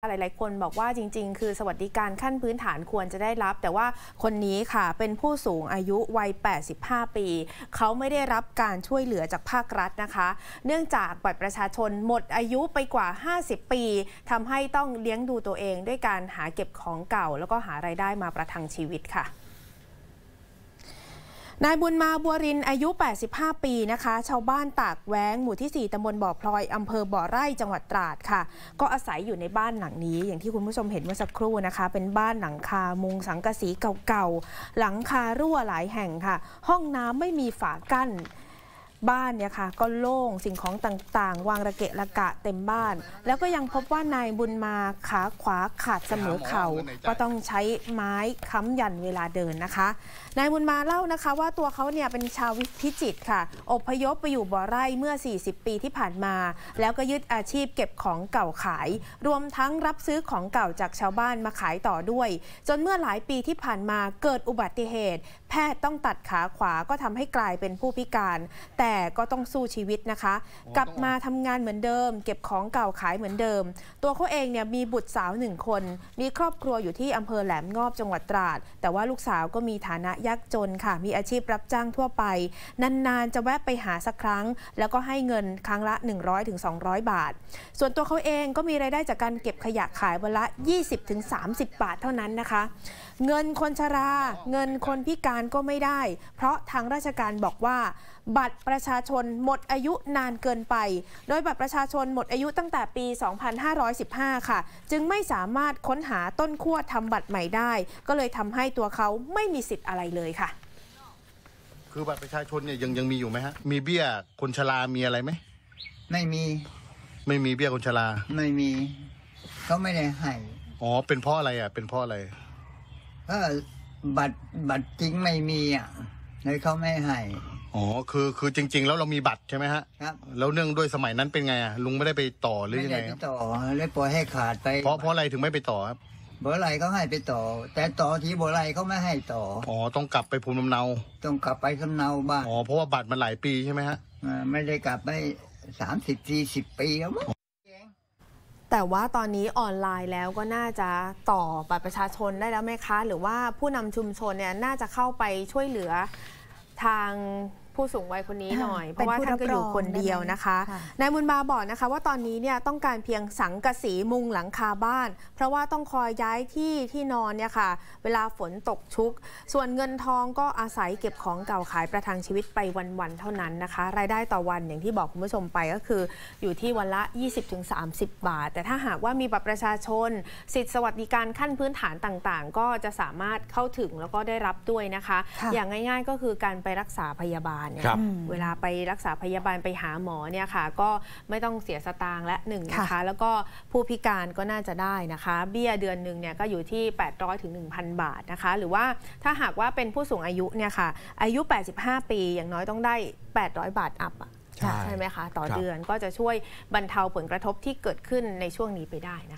หลาย ๆ คนบอกว่าจริงๆ คือสวัสดิการขั้นพื้นฐานควรจะได้รับ แต่ว่าคนนี้ค่ะเป็นผู้สูงอายุวัย 85 ปี เขาไม่ได้รับการช่วยเหลือจากภาครัฐนะคะ เนื่องจากบัตรประชาชนหมดอายุไปกว่า 50 ปี ทำให้ต้องเลี้ยงดูตัวเองด้วยการหาเก็บของเก่า แล้วก็หารายได้มาประทังชีวิตค่ะนายบุญมาบัวรินอายุ 85 ปีนะคะ ชาวบ้านตากแว้ง หมู่ที่ 4ตำบลบ่อพลอยอำเภอบ่อไร่จังหวัดตราดค่ะ ก็อาศัยอยู่ในบ้านหลังนี้ อย่างที่คุณผู้ชมเห็นเมื่อสักครู่นะคะ เป็นบ้านหลังคามุงสังกะสีเก่าๆ หลังคารั่วหลายแห่งค่ะ ห้องน้ำไม่มีฝากั้นบ้านเนี่ยค่ะ ก็โล่งสิ่งของต่างๆ วางระเกะระกะเต็มบ้าน แล้วก็ยังพบว่านายบุญมาขาขวาขาดเสมอเขา่าก็ต้องใช้ไม้ค้ำยันเวลาเดินนะคะนายบุญมาเล่านะคะว่าตัวเขาเนี่ยเป็นชาวพิจิตค่ะ อพยพไปอยู่บ่อไร่เมื่อ 40 ปีที่ผ่านมา แล้วก็ยึดอาชีพเก็บของเก่าขาย รวมทั้งรับซื้อของเก่าจากชาวบ้านมาขายต่อด้วย จนเมื่อหลายปีที่ผ่านมาเกิดอุบัติเหตุ แพทย์ต้องตัดขาขวาก็ทำให้กลายเป็นผู้พิการแต่แต่ก็ต้องสู้ชีวิตนะคะ กลับมาทำงานเหมือนเดิม เก็บของเก่าขายเหมือนเดิม ตัวเขาเองเนี่ยมีบุตรสาวหนึ่งคน มีครอบครัวอยู่ที่อำเภอแหลมงอบจังหวัดตราดแต่ว่าลูกสาวก็มีฐานะยากจนค่ะ มีอาชีพรับจ้างทั่วไป นานๆจะแวะไปหาสักครั้ง แล้วก็ให้เงินครั้งละ 100-200 บาท ส่วนตัวเขาเองก็มีรายได้จากการเก็บขยะขายวันละ 20-30 บาท เท่านั้นนะคะ เงินคนชราเงินคนพิการก็ไม่ได้ เพราะทางราชการบอกว่าบัตรประชาชนหมดอายุนานเกินไป โดยบัตรประชาชนหมดอายุตั้งแต่ปี 2515 ค่ะ จึงไม่สามารถค้นหาต้นขั้วทำบัตรใหม่ได้ ก็เลยทำให้ตัวเขาไม่มีสิทธิ์อะไรเลยค่ะ คือบัตรประชาชนเนี่ยยังยังมีอยู่ไหมฮะ มีเบี้ยคนชรา มีอะไรไหมไม่มีไม่มีเบี้ยคนชราไม่มีเขาไม่ได้ให้อ๋อเป็นเพราะอะไรอ่ะ เป็นเพราะอะไรเออบัตรบัตรจริงไม่มีอ่ะเลยเขาไม่ให้อ๋อคือคือจริงๆแล้วเรามีบัตรใช่ไหมฮะครับแล้วเนื่องด้วยสมัยนั้นเป็นไงอ่ะลุงไม่ได้ไปต่อหรือยังไงไม่ได้ไปต่อเลยปล่อยให้ขาดไป เพราะเพราะอะไรถึงไม่ไปต่อครับบัวไหลเขาให้ไปต่อ แต่ต่อที่บัวไหลเขาไม่ให้ต่ออ๋อต้องกลับไปภูมิลำเนาต้องกลับไปสำเนาบ้านอ๋อเพราะว่าบัตรมันหลายปีใช่ไหมฮะไม่ได้กลับไปสามสิบสี่สิบปีแล้วมั้งแต่ว่าตอนนี้ออนไลน์แล้วก็น่าจะต่อบัตรประชาชนได้แล้วไหมคะ หรือว่าผู้นำชุมชนเนี่ยน่าจะเข้าไปช่วยเหลือทางผู้สูงวัยคนนี้หน่อย เพราะว่าท่านก็อยู่คนเดียวนะคะนายมุนมาบอกนะคะ ว่าตอนนี้เนี่ยต้องการเพียงสังกะสีมุงหลังคาบ้าน เพราะว่าต้องคอยย้ายที่ที่นอนเนี่ยค่ะเวลาฝนตกชุก ส่วนเงินทองก็อาศัยเก็บของเก่าขายประทังชีวิตไปวัน ๆ เท่านั้นนะคะ รายได้ต่อวันอย่างที่บอกคุณผู้ชมไปก็คืออยู่ที่วันละ 20-30 บาท แต่ถ้าหากว่ามีบัตรประชาชน สิทธิสวัสดิการขั้นพื้นฐานต่างๆ ก็จะสามารถเข้าถึงแล้วก็ได้รับด้วยนะคะ อย่างง่ายๆก็คือการไปรักษาพยาบาลเนี่ยเวลาไปรักษาพยาบาลไปหาหมอเนี่ยค่ะก็ไม่ต้องเสียสตางค์และหนึ่งนะคะ แล้วก็ผู้พิการก็น่าจะได้นะคะ เบี้ยเดือนหนึ่งเนี่ยก็อยู่ที่ 800ถึง1,000 บาทนะคะ หรือว่าถ้าหากว่าเป็นผู้สูงอายุเนี่ยค่ะ อายุ 85 ปีอย่างน้อยต้องได้ 800 บาทอัพใช่ไหมคะต่อเดือนก็จะช่วยบรรเทาผลกระทบที่เกิดขึ้นในช่วงนี้ไปได้นะ